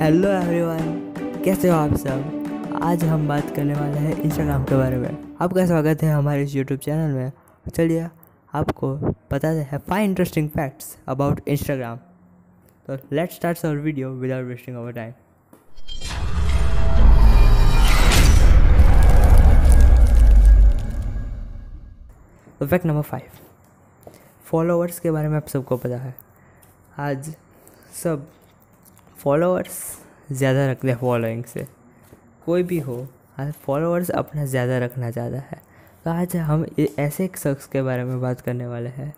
hello everyone कैसे हो आप सब आज हम बात करने वाले हैं इंस्टाग्राम के बारे में आपका स्वागत है हमारे इस यूट्यूब चैनल में चलिए आपको पता है five interesting facts about Instagram तो let's start our video without wasting our time तो फैक्ट नंबर फाइव फॉलोअर्स के बारे में आप सबको पता है आज सब फॉलोअर्स ज़्यादा रखते हैं फॉलोइंग से कोई भी हो फॉलोअर्स हाँ, अपना ज़्यादा रखना चाहता है तो आज हम ऐसे एक शख्स के बारे में बात करने वाले हैं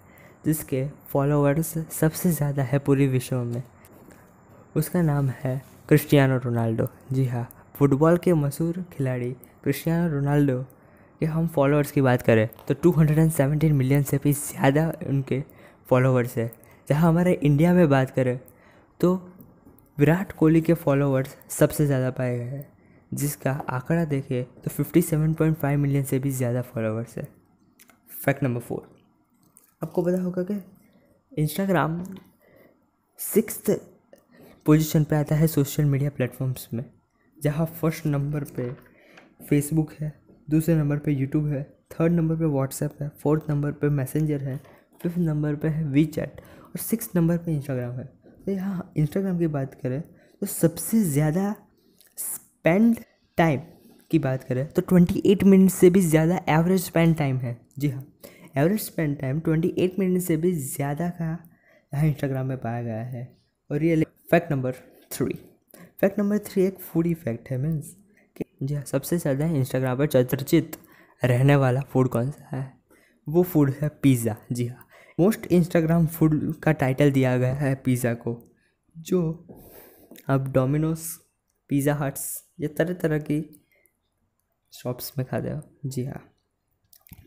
जिसके फॉलोअर्स सबसे ज़्यादा है पूरी विश्व में उसका नाम है क्रिस्टियानो रोनाल्डो जी हाँ फुटबॉल के मशहूर खिलाड़ी क्रिस्टियानो रोनाल्डो के हम फॉलोअर्स की बात करें तो 217 मिलियन से भी ज़्यादा उनके फॉलोअर्स है जहाँ हमारे इंडिया में बात करें तो विराट कोहली के फॉलोअर्स सबसे ज़्यादा पाए गए हैं जिसका आंकड़ा देखें तो 57.5 मिलियन से भी ज़्यादा फॉलोअर्स है फैक्ट नंबर फोर आपको पता होगा कि इंस्टाग्राम सिक्स पोजीशन पे आता है सोशल मीडिया प्लेटफॉर्म्स में जहाँ फर्स्ट नंबर पे फेसबुक है दूसरे नंबर पे यूट्यूब है थर्ड नंबर पे व्हाट्सएप है फोर्थ नंबर पे मैसेंजर है फिफ्थ नंबर पे है वी और सिक्स नंबर पे इंस्टाग्राम है तो यहाँ इंस्टाग्राम की बात करें तो सबसे ज़्यादा स्पेंड टाइम की बात करें तो 28 मिनट से भी ज़्यादा एवरेज स्पेंड टाइम है जी हाँ एवरेज स्पेंड टाइम 28 मिनट से भी ज़्यादा का यहाँ इंस्टाग्राम में पाया गया है और ये fact number three fact number three एक फूड इफेक्ट है मीन्स कि जी हाँ सबसे ज़्यादा इंस्टाग्राम पर चर्चित रहने वाला फूड कौन सा है वो फूड है पिज़्ज़ा जी हाँ मोस्ट इंस्टाग्राम फूड का टाइटल दिया गया है पिज़्ज़ा को जो आप डोमिनोस पिज़्ज़ा हट्स या तरह तरह की शॉप्स में खा हो जी हाँ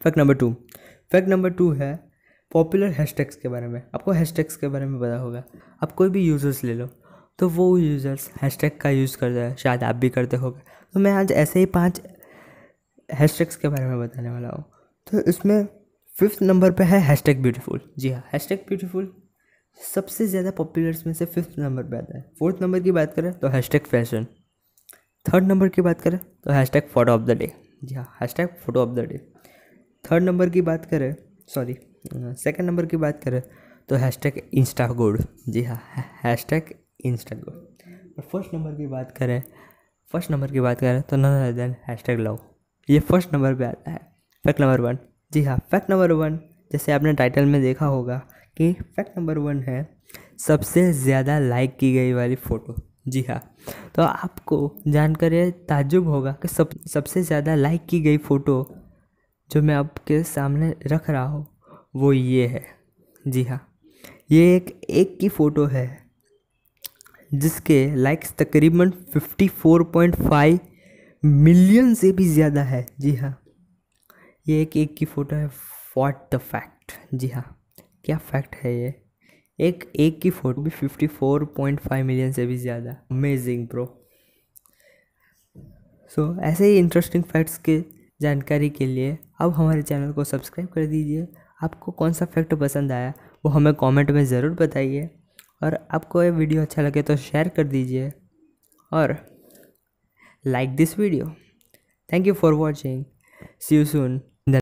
fact number two fact number two है पॉपुलर हैशटैग्स के बारे में आपको हैशटैग्स के बारे में पता होगा आप कोई भी यूज़र्स ले लो तो वो यूज़र्स हैशटैग का यूज़ करते हैं शायद आप भी करते हो तो मैं आज ऐसे ही पांच हैशटैग्स के बारे में बताने वाला हूँ तो इसमें फिफ्थ नंबर पे है हैशटैग ब्यूटीफुल जी हाँ हैशटैग ब्यूटीफुल सबसे ज़्यादा पॉपुलर्स में से फिफ्थ नंबर पे आता है फोर्थ नंबर की बात करें तो हैशटैग फैशन थर्ड नंबर की बात करें तो hashtag photo of the day जी हाँ hashtag photo of the day third number की बात करें सॉरी सेकेंड नंबर की बात करें तो हैशटैग इंस्टा गोड जी हाँ हैशटैग इंस्टा गोड और फर्स्ट नंबर की बात करें फर्स्ट नंबर की बात करें तो none other than hashtag love ये फर्स्ट नंबर पे आता है फैक्ट नंबर वन जी हाँ फैक्ट नंबर वन जैसे आपने टाइटल में देखा होगा कि फैक्ट नंबर वन है सबसे ज़्यादा लाइक की गई वाली फ़ोटो जी हाँ तो आपको जानकर यह ताजुब होगा कि सब सबसे ज़्यादा लाइक की गई फ़ोटो जो मैं आपके सामने रख रहा हूँ वो ये है जी हाँ ये एक एक की फ़ोटो है जिसके लाइक्स तकरीबन 54.5 मिलियन से भी ज़्यादा है जी हाँ ये एक एक की फ़ोटो है वॉट द फैक्ट जी हाँ क्या फैक्ट है ये एक एक की फ़ोटो भी fifty four point five million से भी ज़्यादा अमेजिंग प्रो सो so, ऐसे ही इंटरेस्टिंग फैक्ट्स के जानकारी के लिए अब हमारे चैनल को सब्सक्राइब कर दीजिए आपको कौन सा फैक्ट पसंद आया वो हमें कमेंट में ज़रूर बताइए और आपको ये वीडियो अच्छा लगे तो शेयर कर दीजिए और like this video thank you for watching see you soon